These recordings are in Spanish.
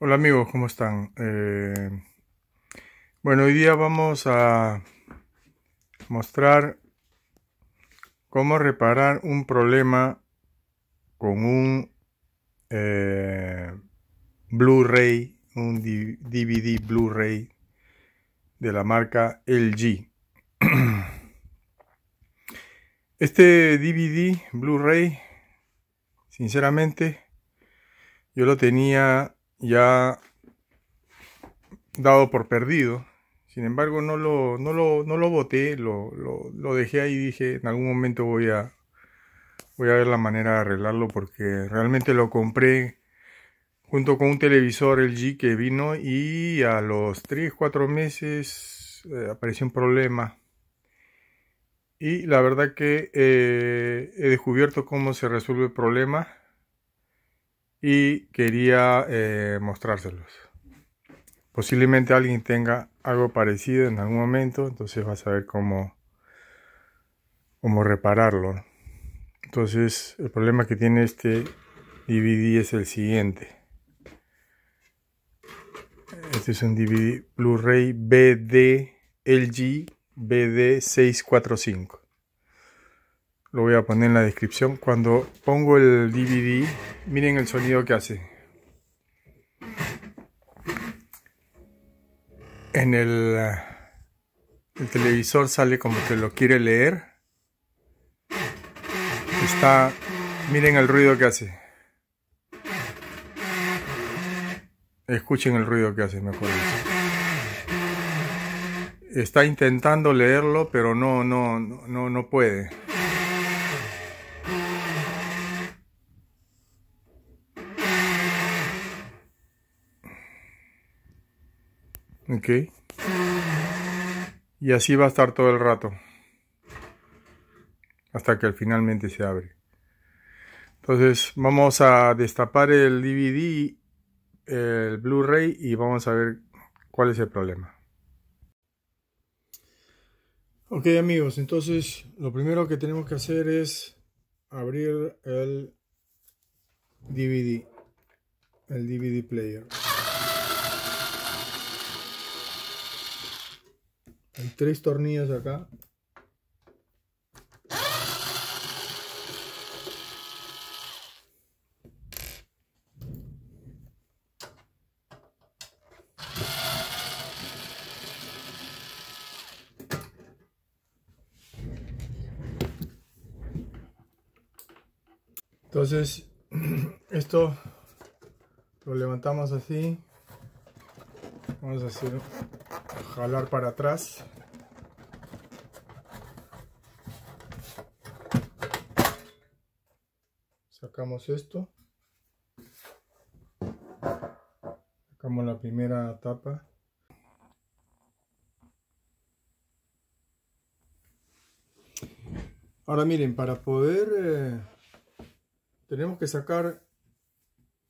Hola amigos, ¿cómo están? Eh, bueno, hoy día vamos a mostrar cómo reparar un problema con un eh, Blu-ray, un DVD Blu-ray de la marca LG. Este DVD, Blu-ray, sinceramente, yo lo tenía ya dado por perdido. Sin embargo, no lo, no lo, no lo boté, lo, dejé ahí y dije, en algún momento voy a, voy a ver la manera de arreglarlo porque realmente lo compré junto con un televisor LG que vino y a los 3, 4 meses eh, apareció un problema y la verdad que eh, he descubierto cómo se resuelve el problema y quería eh, mostrárselos. Posiblemente alguien tenga algo parecido en algún momento, entonces va a saber cómo, cómo repararlo. Entonces el problema que tiene este DVD es el siguiente. Este es un DVD Blu-ray BD LG BD645. Lo voy a poner en la descripción. Cuando pongo el DVD, miren el sonido que hace. En el, eh, el televisor sale como que lo quiere leer. Está, miren el ruido que hace. Escuchen el ruido que hace, mejor dicho está intentando leerlo, pero no, no, no, no puede. Ok. Y así va a estar todo el rato. Hasta que finalmente se abre. Entonces vamos a destapar el DVD, el Blu-ray y vamos a ver cuál es el problema. Ok amigos, entonces lo primero que tenemos que hacer es abrir el DVD, el DVD player. Hay tres tornillos acá entonces esto lo levantamos así vamos a hacer jalar para atrás sacamos esto sacamos la primera tapa ahora miren para poder eh, tenemos que sacar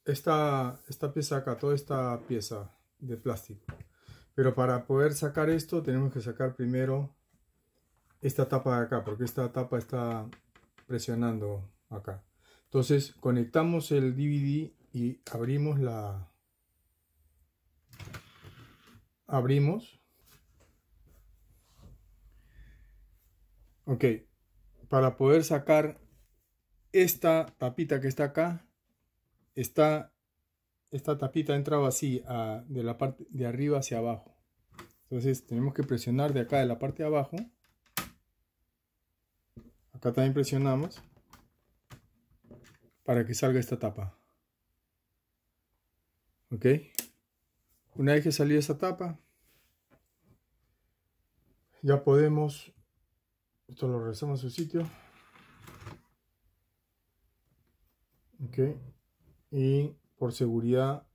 esta, esta pieza acá, toda esta pieza de plástico. Pero para poder sacar esto tenemos que sacar primero esta tapa de acá, porque esta tapa está presionando acá. Entonces conectamos el DVD y abrimos la... Abrimos. Ok. Para poder sacar esta tapita que está acá, está, esta tapita ha entrado así, de la parte de arriba hacia abajo. Entonces tenemos que presionar de acá, de la parte de abajo. Acá también presionamos para que salga esta tapa. ¿Ok? Una vez que salió esta tapa, ya podemos, esto lo regresamos a su sitio, y por seguridad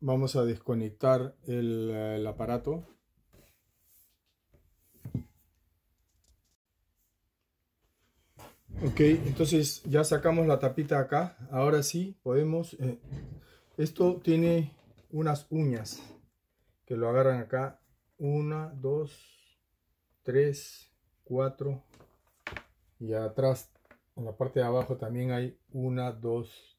vamos a desconectar eh, el, aparato ok entonces ya sacamos la tapita acá ahora sí podemos eh, esto tiene unas uñas que lo agarran acá Una, dos, 3 4 y atrás en la parte de abajo también hay 1 2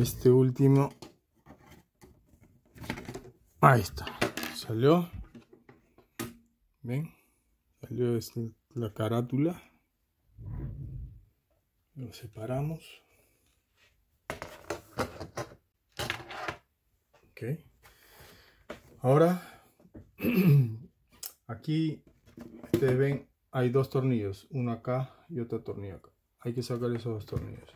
este último ahí está salió ven salió la carátula lo separamos ok ahora aquí ustedes ven hay dos tornillos uno acá y otro tornillo acá hay que sacar esos dos tornillos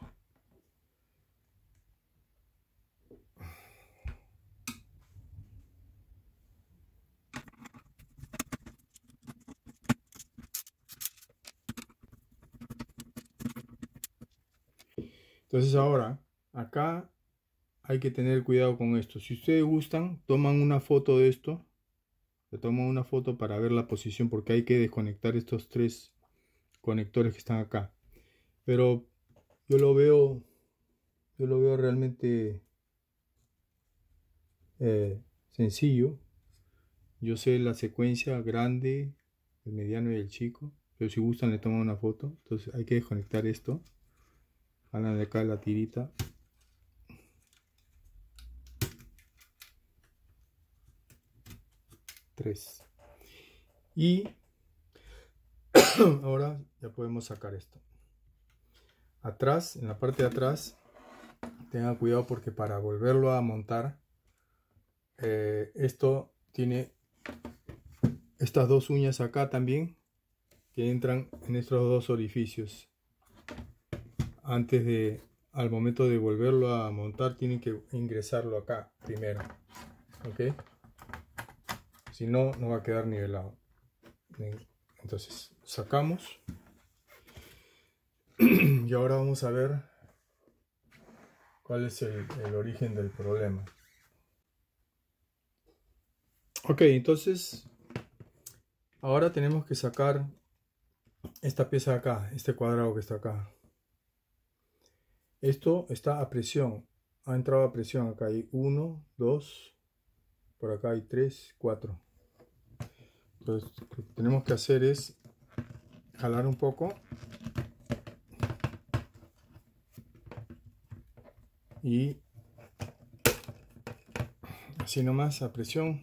Entonces ahora, acá hay que tener cuidado con esto. Si ustedes gustan, toman una foto de esto. Le toman una foto para ver la posición porque hay que desconectar estos tres conectores que están acá. Pero yo lo veo, yo lo veo realmente eh, sencillo. Yo sé la secuencia grande, el mediano y el chico. Pero si gustan le toman una foto. Entonces hay que desconectar esto. Van de acá la tirita. Tres. Y ahora ya podemos sacar esto. Atrás, en la parte de atrás, tengan cuidado porque para volverlo a montar, eh, esto tiene estas dos uñas acá también que entran en estos dos orificios antes de al momento de volverlo a montar tienen que ingresarlo acá primero ok si no no va a quedar nivelado entonces sacamos y ahora vamos a ver cuál es el, origen del problema ok entonces ahora tenemos que sacar esta pieza de acá este cuadrado que está acá esto está a presión. Ha entrado a presión. Acá hay 1, 2, por acá hay 3, 4. Entonces, lo que tenemos que hacer es jalar un poco y así nomás a presión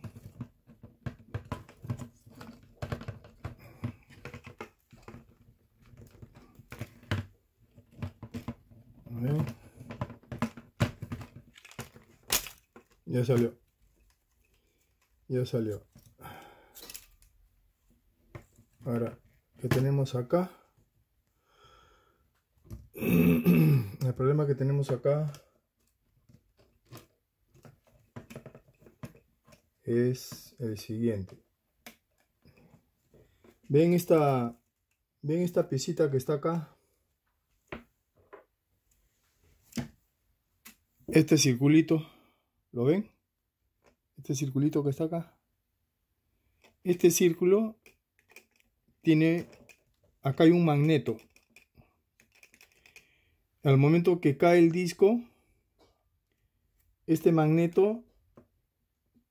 Ya salió. Ya salió. Ahora, ¿qué tenemos acá? El problema que tenemos acá es el siguiente. ¿Ven esta, ven esta piecita que está acá? este circulito, ¿lo ven? Este circulito que está acá. Este círculo tiene, acá hay un magneto. Al momento que cae el disco, este magneto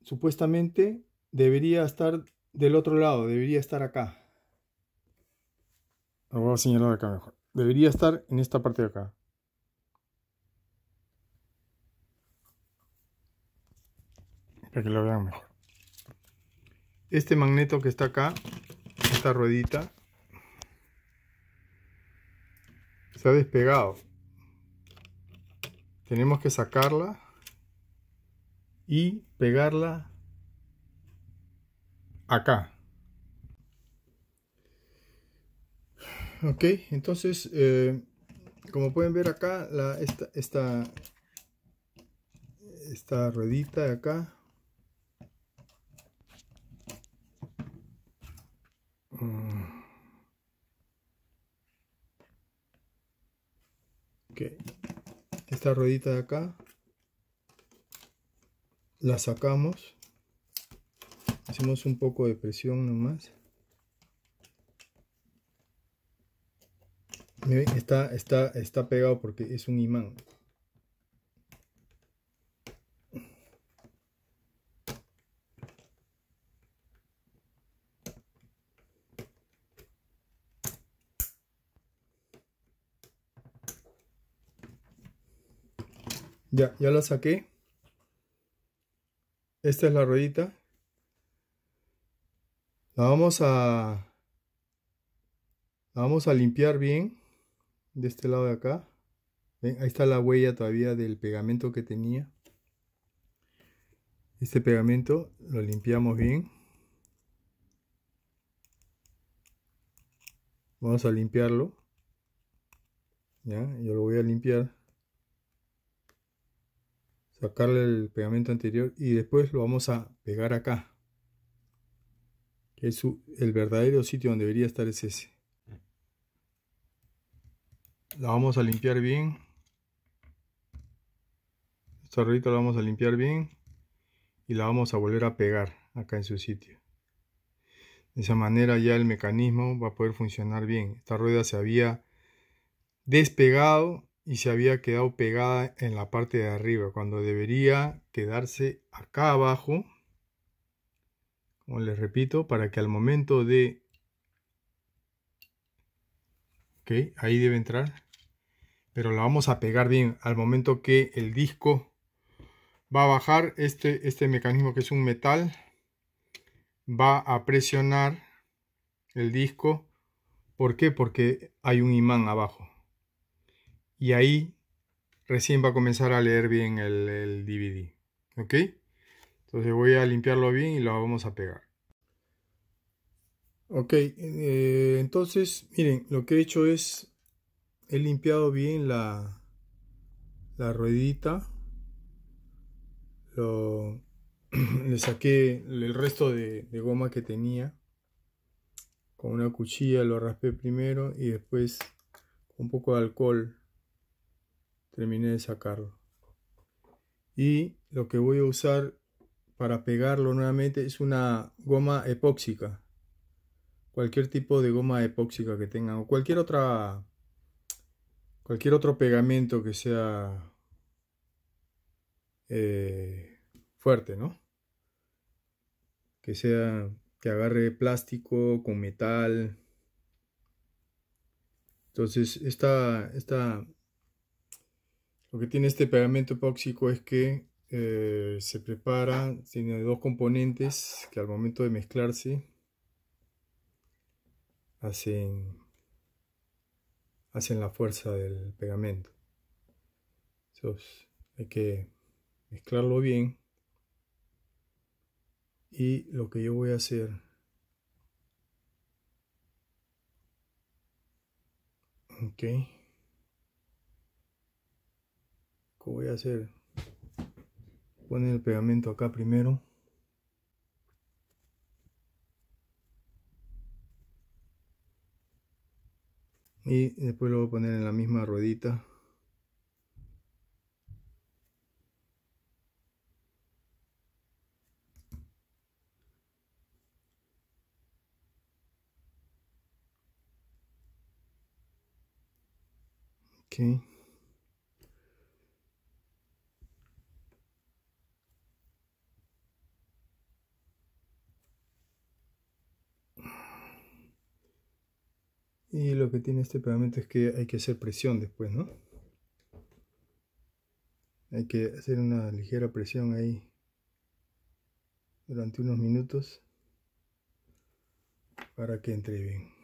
supuestamente debería estar del otro lado, debería estar acá. Lo voy a señalar acá mejor. Debería estar en esta parte de acá. para que lo vean mejor. Este magneto que está acá, esta ruedita, se ha despegado. Tenemos que sacarla y pegarla acá. Ok, entonces, eh, como pueden ver acá, la, esta, esta, esta ruedita de acá esta ruedita de acá la sacamos hacemos un poco de presión nomás está, está, está pegado porque es un imán Ya, ya la saqué. Esta es la ruedita. La vamos a... La vamos a limpiar bien. De este lado de acá. Ahí está la huella todavía del pegamento que tenía. Este pegamento lo limpiamos bien. Vamos a limpiarlo. Ya, yo lo voy a limpiar sacarle el pegamento anterior y después lo vamos a pegar acá que es el verdadero sitio donde debería estar es ese la vamos a limpiar bien esta ruedita la vamos a limpiar bien y la vamos a volver a pegar acá en su sitio de esa manera ya el mecanismo va a poder funcionar bien esta rueda se había despegado y se había quedado pegada en la parte de arriba, cuando debería quedarse acá abajo, como les repito, para que al momento de... Ok, ahí debe entrar. Pero la vamos a pegar bien al momento que el disco va a bajar. Este, este mecanismo que es un metal va a presionar el disco. ¿Por qué? Porque hay un imán abajo y ahí recién va a comenzar a leer bien el, DVD. ¿Ok? Entonces voy a limpiarlo bien y lo vamos a pegar. Ok, eh, entonces miren, lo que he hecho es, he limpiado bien la, la ruedita, le saqué el resto de, de, goma que tenía, con una cuchilla lo raspé primero y después un poco de alcohol terminé de sacarlo. Y lo que voy a usar para pegarlo nuevamente es una goma epóxica. Cualquier tipo de goma epóxica que tengan o cualquier otra cualquier otro pegamento que sea eh, fuerte, ¿no? Que sea que agarre plástico con metal. Entonces esta, esta lo que tiene este pegamento epóxico es que eh, se prepara, tiene dos componentes que al momento de mezclarse hacen, hacen la fuerza del pegamento. Entonces hay que mezclarlo bien y lo que yo voy a hacer okay voy a hacer poner el pegamento acá primero y después lo voy a poner en la misma ruedita okay. Y lo que tiene este pegamento es que hay que hacer presión después, ¿no? Hay que hacer una ligera presión ahí durante unos minutos para que entre bien.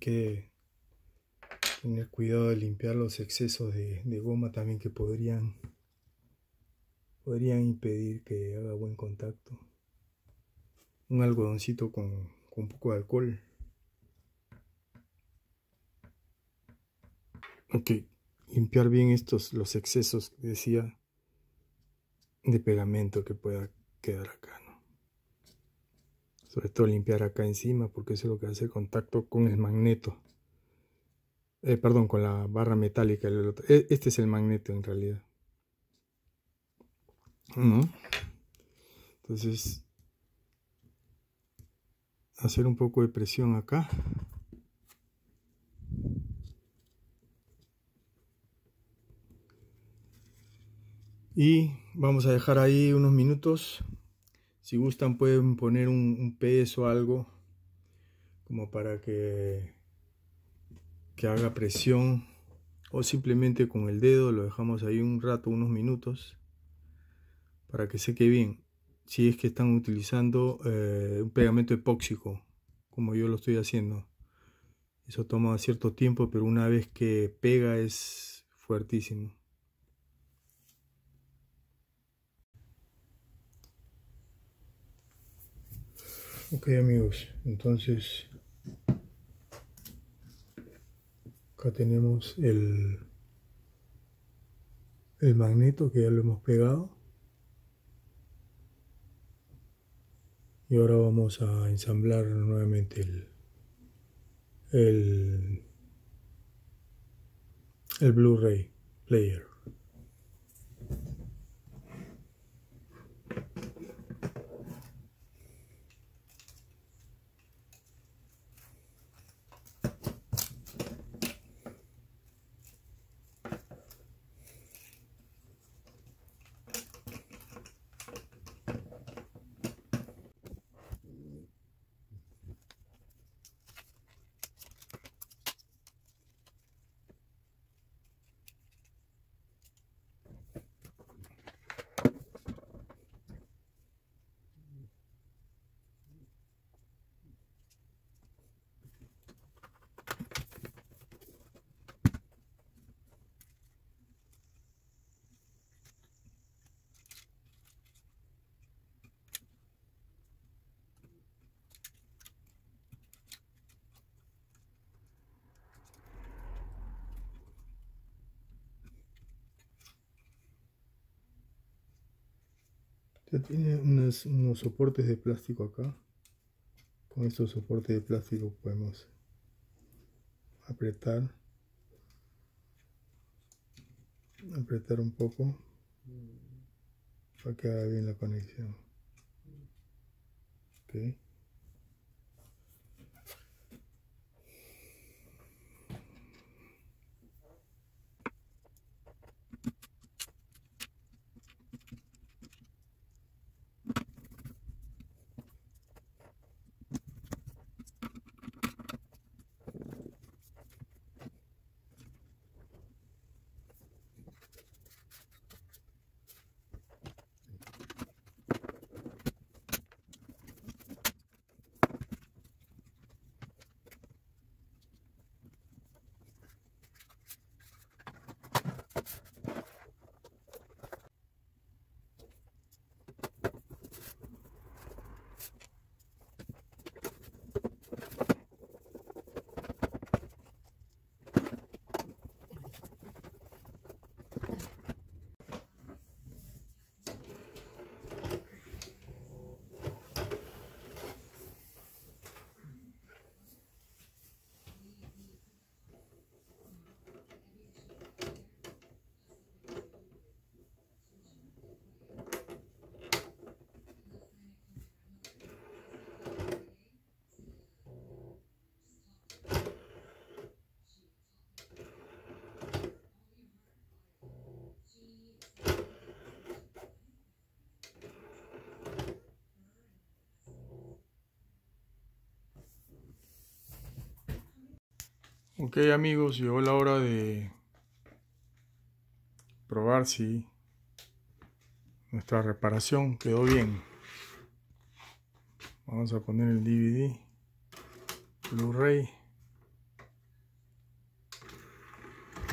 que tener cuidado de limpiar los excesos de, goma también que podrían, podrían impedir que haga buen contacto. Un algodoncito con, un poco de alcohol. Ok, limpiar bien estos los excesos, decía, de pegamento que pueda quedar acá sobre todo limpiar acá encima porque eso es lo que hace contacto con el magneto eh, perdón con la barra metálica e, este es el magneto en realidad entonces hacer un poco de presión acá y vamos a dejar ahí unos minutos si gustan pueden poner un, peso o algo como para que, que haga presión o simplemente con el dedo lo dejamos ahí un rato, unos minutos para que seque bien. Si es que están utilizando eh, un pegamento epóxico como yo lo estoy haciendo. Eso toma cierto tiempo, pero una vez que pega es fuertísimo. Ok amigos, entonces acá tenemos el, el magneto que ya lo hemos pegado y ahora vamos a ensamblar nuevamente el, el, el Blu-ray player. Ya tiene unos, soportes de plástico acá. Con estos soportes de plástico podemos apretar. Apretar un poco para que haga bien la conexión. Okay. Ok amigos, llegó la hora de probar si nuestra reparación quedó bien. Vamos a poner el DVD, Blu-ray.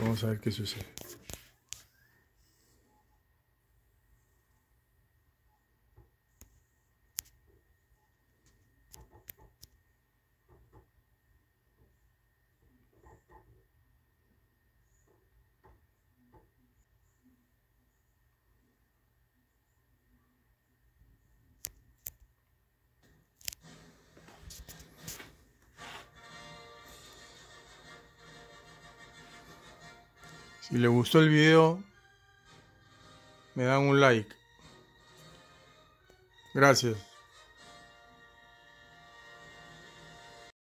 Vamos a ver qué sucede. Si les gustó el video, me dan un like. Gracias.